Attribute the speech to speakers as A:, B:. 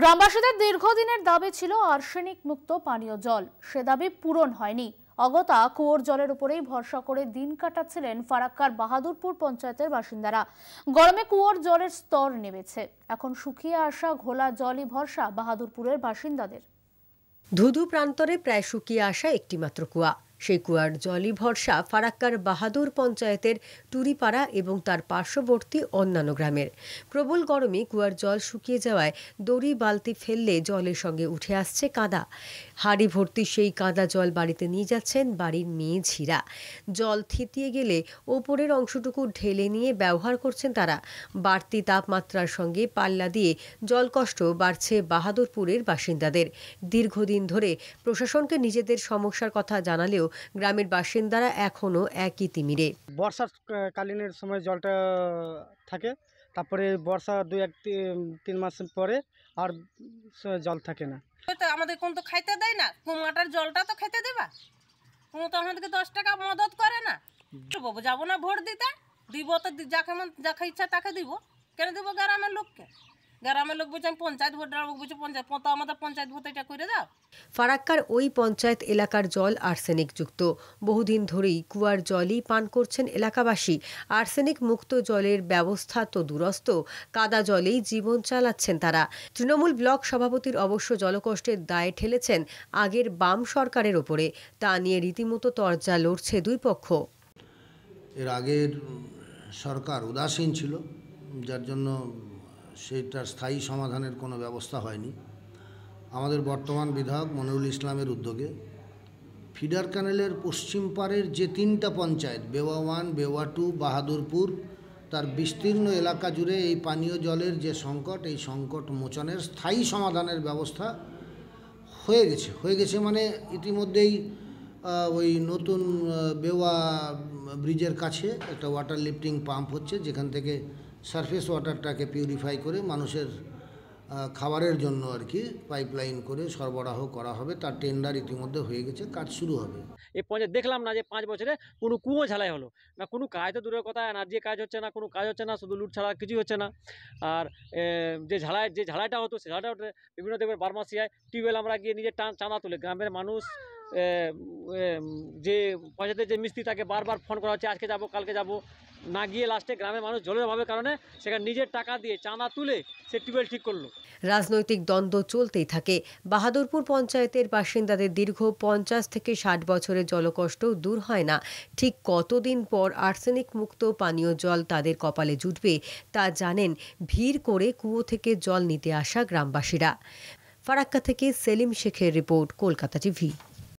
A: গ্রামবাসীদের দীর্ঘদিনের দাবি ছিল আর্সেনিক মুক্ত পানীয় জল সে দাবি পূরণ হয়নি অগতা কুয়োর জলের উপরেই ভরসা করে দিন কাটাচ্ছিলেন ফারাক্কার বাহাদুরপুর পঞ্চায়েতের বাসিন্দারা গরমে কুয়োর জলের স্তর নেমেছে এখন শুকিয়ে আসা ঘোলা জলই ভরসা বাহাদুরপুরের বাসিন্দাদের
B: ধুধু প্রান্তরে প্রায় শুকিয়ে আসা একটিমাত্র কুয়া সেই কুয়ার জলই ভরসা ফারাক্কার বাহাদুর পঞ্চায়েতের টুরিপাড়া এবং তার পার্শ্ববর্তী অন্যান্য গ্রামের প্রবল গরমে কুয়ার জল শুকিয়ে যাওয়ায় দড়ি বালতি ফেললে জলের সঙ্গে উঠে আসছে কাদা হাড়ি ভর্তি সেই কাদা জল বাড়িতে নিয়ে যাচ্ছেন বাড়ির মেয়ে ঝিরা জল থিতিয়ে গেলে ওপরের অংশটুকু ঢেলে নিয়ে ব্যবহার করছেন তারা বাড়তি তাপমাত্রার সঙ্গে পাল্লা দিয়ে জলকষ্ট বাড়ছে বাহাদুরপুরের বাসিন্দাদের দীর্ঘদিন ধরে প্রশাসনকে নিজেদের সমস্যার কথা জানালেও হলেও গ্রামের বাসিন্দারা এখনও একই তিমিরে
C: বর্ষাকালীনের সময় জলটা থাকে তারপরে বর্ষা দু এক তিন মাস পরে আর জল থাকে না
A: আমাদের কোন তো খাইতে দেয় না কুমাটার জলটা তো খেতে দেবা কোন তো আমাদেরকে দশ টাকা মদত করে না বাবু যাবো না ভোট দিতে দিব তো যাকে যাকে ইচ্ছা তাকে দিব কেন দিব গ্রামের লোককে পঞ্চায়েত ভোট বলছে পঞ্চায়েত তো আমাদের পঞ্চায়েত করে দাও
B: ফারাক্কার ওই পঞ্চায়েত এলাকার জল আর্সেনিক যুক্ত বহুদিন ধরেই কুয়ার জলই পান করছেন এলাকাবাসী আর্সেনিক মুক্ত জলের ব্যবস্থা তো দূরস্থ কাদা জলেই জীবন চালাচ্ছেন তারা তৃণমূল ব্লক সভাপতির অবশ্য জলকষ্টের দায় ঠেলেছেন আগের বাম সরকারের ওপরে তা নিয়ে রীতিমতো তরজা লড়ছে দুই পক্ষ
D: এর আগের সরকার উদাসীন ছিল যার জন্য সেটার স্থায়ী সমাধানের কোনো ব্যবস্থা হয়নি আমাদের বর্তমান বিধায়ক মনিরুল ইসলামের উদ্যোগে ফিডার ক্যানেলের পশ্চিম পারের যে তিনটা পঞ্চায়েত বেওয়া ওয়ান বেওয়া টু বাহাদুরপুর তার বিস্তীর্ণ এলাকা জুড়ে এই পানীয় জলের যে সংকট এই সংকট মোচনের স্থায়ী সমাধানের ব্যবস্থা হয়ে গেছে হয়ে গেছে মানে ইতিমধ্যেই ওই নতুন বেওয়া ব্রিজের কাছে একটা ওয়াটার লিফটিং পাম্প হচ্ছে যেখান থেকে সারফেস ওয়াটারটাকে পিউরিফাই করে মানুষের খাবারের জন্য আর কি পাইপলাইন করে সরবরাহ করা হবে তার টেন্ডার ইতিমধ্যে হয়ে গেছে কাজ শুরু
C: হবে এই পর্যায়ে দেখলাম না যে পাঁচ বছরে কোনো কুয়ো ঝালাই হলো না কোনো কাজ তো দূরের কথা এনার্জি কাজ হচ্ছে না কোনো কাজ হচ্ছে না শুধু লুট ছাড়া কিছুই হচ্ছে না আর যে ঝালাই যে ঝালাইটা হতো সে ঝালাইটা বিভিন্ন দেবের বারমাসিয়ায় টিউবওয়েল আমরা গিয়ে নিজের টান চাঁদা তুলে গ্রামের মানুষ যে পঞ্চায়েতের যে মিস্ত্রি তাকে বারবার ফোন করা হচ্ছে আজকে যাব কালকে যাব না গিয়ে লাস্টে গ্রামের মানুষ জলের অভাবের কারণে সেখানে নিজের টাকা দিয়ে চাঁদা তুলে সে টিউবওয়েল ঠিক করলো
B: রাজনৈতিক দ্বন্দ্ব চলতেই থাকে বাহাদুরপুর পঞ্চায়েতের বাসিন্দাদের দীর্ঘ পঞ্চাশ থেকে ষাট বছরের জলকষ্ট দূর হয় না ঠিক কতদিন পর আর্সেনিক মুক্ত পানীয় জল তাদের কপালে জুটবে তা জানেন ভিড় করে কুয়ো থেকে জল নিতে আসা গ্রামবাসীরা ফারাক্কা থেকে সেলিম শেখের রিপোর্ট কলকাতা টিভি